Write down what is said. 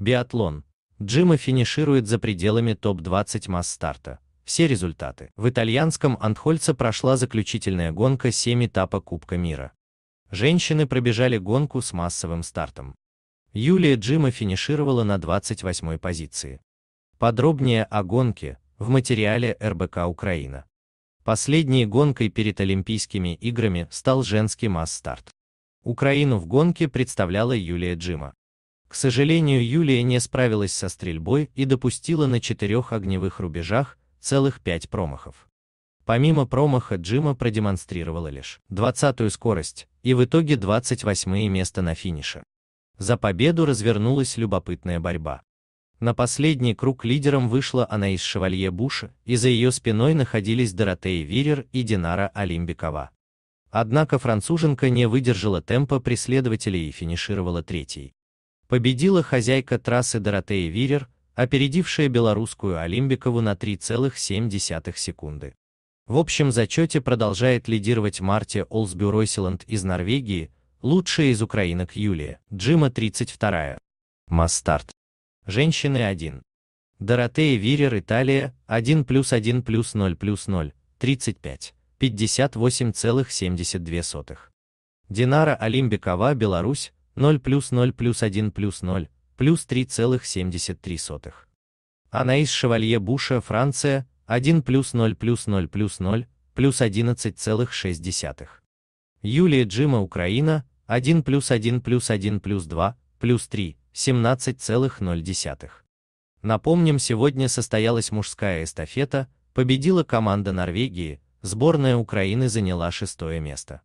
Биатлон. Джима финиширует за пределами топ-20 масс-старта. Все результаты. В итальянском Антхольце прошла заключительная гонка 7 этапа Кубка мира. Женщины пробежали гонку с массовым стартом. Юлия Джима финишировала на 28 позиции. Подробнее о гонке в материале РБК Украина. Последней гонкой перед Олимпийскими играми стал женский масс-старт. Украину в гонке представляла Юлия Джима. К сожалению, Юлия не справилась со стрельбой и допустила на четырех огневых рубежах целых пять промахов. Помимо промаха Джима продемонстрировала лишь 20-ю скорость и в итоге 28-е место на финише. За победу развернулась любопытная борьба. На последний круг лидером вышла Анаис Шевалье Буша, и за ее спиной находились Доротея Вирер и Динара Олимбикова. Однако француженка не выдержала темпа преследователей и финишировала третьей победила хозяйка трассы Доротея Вирер, опередившая белорусскую Олимбикову на 3,7 секунды. В общем зачете продолжает лидировать Марте Олсбюройселанд из Норвегии, лучшая из украинок Юлия, Джима 32. Мастарт. Женщины 1. Доротея Вирер, Италия, 1 плюс 1 плюс 0 плюс 0, 35, 58,72. Динара Олимбикова, Беларусь, 0 плюс 0 плюс 1 плюс 0, плюс 3,73. Анаис Шевалье Буша, Франция, 1 плюс 0 плюс 0 плюс 0, плюс 11,6. Юлия Джима, Украина, 1 плюс 1 плюс 1 плюс 2, плюс 3, 17,0. Напомним, сегодня состоялась мужская эстафета, победила команда Норвегии, сборная Украины заняла шестое место.